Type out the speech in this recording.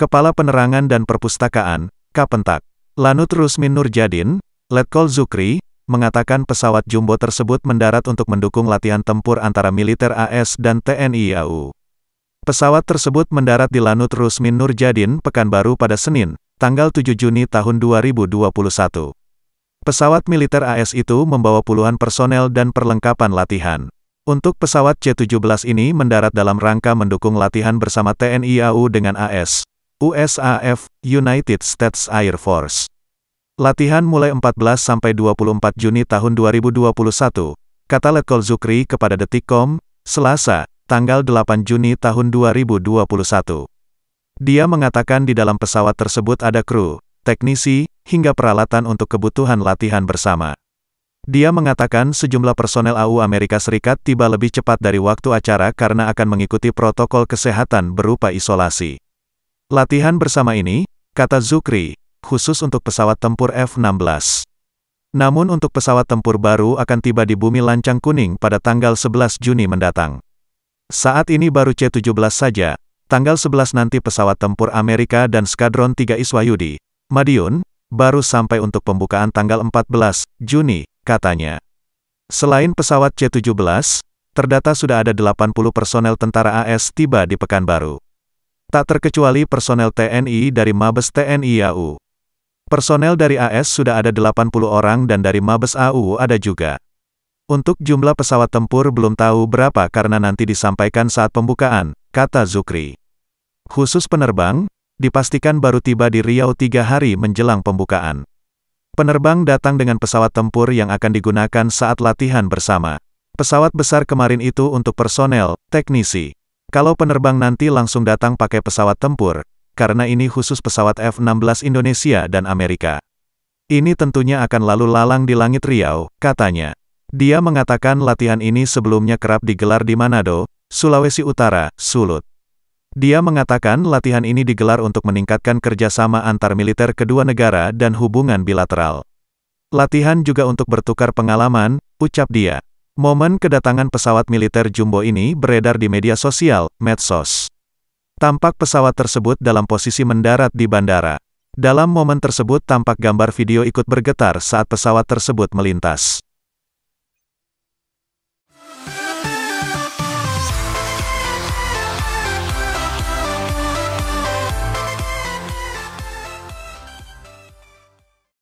Kepala Penerangan dan Perpustakaan, Kapentak. Lanut Rusmin Nurjadin, Letkol Zukri, mengatakan pesawat jumbo tersebut mendarat untuk mendukung latihan tempur antara militer AS dan TNI AU. Pesawat tersebut mendarat di Lanut Rusmin Nurjadin, Pekanbaru pada Senin, tanggal 7 Juni tahun 2021. Pesawat militer AS itu membawa puluhan personel dan perlengkapan latihan. Untuk pesawat C-17 ini mendarat dalam rangka mendukung latihan bersama TNI AU dengan AS, USAF, United States Air Force. Latihan mulai 14-24 sampai Juni tahun 2021, kata Letkol Zukri kepada Detikkom, Selasa, tanggal 8 Juni tahun 2021. Dia mengatakan di dalam pesawat tersebut ada kru, teknisi, hingga peralatan untuk kebutuhan latihan bersama. Dia mengatakan sejumlah personel AU Amerika Serikat tiba lebih cepat dari waktu acara karena akan mengikuti protokol kesehatan berupa isolasi. Latihan bersama ini, kata Zukri, khusus untuk pesawat tempur F-16. Namun untuk pesawat tempur baru akan tiba di bumi lancang kuning pada tanggal 11 Juni mendatang. Saat ini baru C-17 saja, tanggal 11 nanti pesawat tempur Amerika dan Skadron 3 Iswayudi, Madiun, baru sampai untuk pembukaan tanggal 14 Juni, katanya. Selain pesawat C-17, terdata sudah ada 80 personel tentara AS tiba di Pekanbaru. Tak terkecuali personel TNI dari Mabes TNI AU. Personel dari AS sudah ada 80 orang dan dari Mabes AU ada juga. Untuk jumlah pesawat tempur belum tahu berapa karena nanti disampaikan saat pembukaan, kata Zukri. Khusus penerbang, dipastikan baru tiba di Riau tiga hari menjelang pembukaan. Penerbang datang dengan pesawat tempur yang akan digunakan saat latihan bersama. Pesawat besar kemarin itu untuk personel, teknisi. Kalau penerbang nanti langsung datang pakai pesawat tempur, karena ini khusus pesawat F-16 Indonesia dan Amerika. Ini tentunya akan lalu lalang di langit Riau, katanya. Dia mengatakan latihan ini sebelumnya kerap digelar di Manado, Sulawesi Utara, Sulut. Dia mengatakan latihan ini digelar untuk meningkatkan kerjasama antar militer kedua negara dan hubungan bilateral. Latihan juga untuk bertukar pengalaman, ucap dia. Momen kedatangan pesawat militer jumbo ini beredar di media sosial, medsos. Tampak pesawat tersebut dalam posisi mendarat di bandara. Dalam momen tersebut tampak gambar video ikut bergetar saat pesawat tersebut melintas.